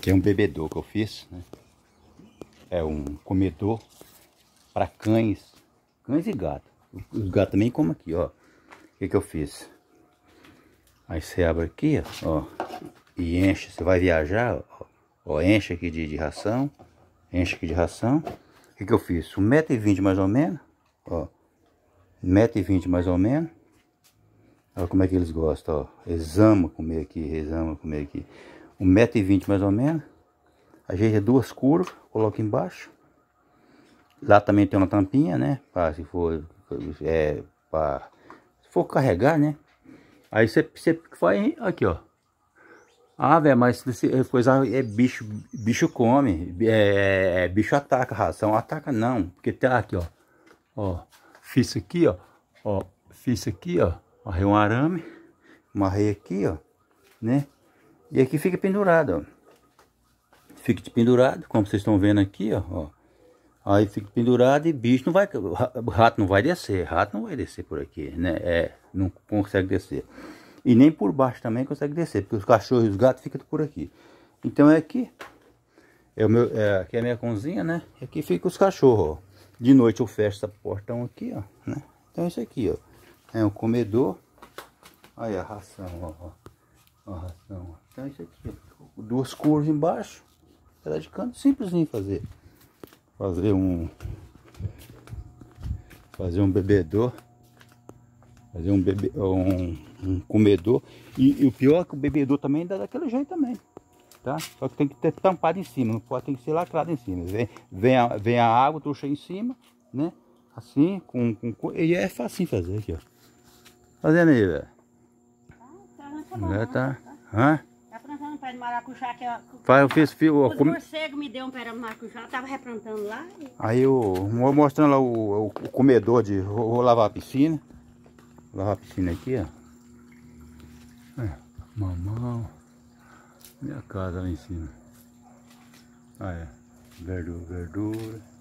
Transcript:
que é um bebedor que eu fiz, né? É um comedor para cães, cães e gato. Os gatos também comem aqui, ó. O que, que eu fiz? Aí você abre aqui, ó, e enche. Você vai viajar, ó, ó enche aqui de, de, ração, enche aqui de ração. O que, que eu fiz? 1,20m mais ou menos, ó, 1,20m mais ou menos. Olha como é que eles gostam, ó. Eles amam comer aqui, eles amam comer aqui. 1,20m mais ou menos. Ajeita é duas curvas, coloca embaixo. Lá também tem uma tampinha, né? Para se for, é, pra, se for carregar, né? Aí você, você faz aqui, ó. Ah, velho, mas é coisa é bicho, bicho come, é, é, bicho ataca ração, ataca não, porque tá aqui, ó, ó, fiz aqui, ó, ó, fiz aqui, ó, marrei um arame, marrei aqui, ó, né, e aqui fica pendurado, ó. Fica pendurado, como vocês estão vendo aqui, ó. Aí fica pendurado e bicho não vai, rato não vai descer, rato não vai descer por aqui, né? É, não consegue descer. E nem por baixo também consegue descer, porque os cachorros e os gatos ficam por aqui. Então é aqui, é o meu, é, aqui é a minha cozinha, né? E aqui fica os cachorros, ó. De noite eu fecho essa portão aqui, ó, né? Então é isso aqui, ó. É um comedor. Olha a ração, ó a ração. Então isso aqui, ó, duas curvas embaixo, ela é de canto, simplesinho fazer. Fazer um fazer um bebedor, fazer um bebe, um, um comedor e, e, o pior é que o bebedor também dá daquele jeito também. Tá? Só que tem que ter tampado em cima, não pode, tem que ser lacrado em cima. Vem, vem, a, vem a água, trouxa em cima, né? Assim, com, com, E é fácil fazer aqui, ó. Fazendo aí, velho mulher tá... Hã? Tá plantando um pé de maracujá que eu... É eu fiz... Fio, o come... me deu um pé de maracujá, eu tava replantando lá. E... Aí eu... Vou mostrando lá o, o comedor de... Vou, vou, lavar a piscina. Vou lavar a piscina aqui, ó. É, mamão. Minha casa lá em cima. Ah, é. Verdura, verdura.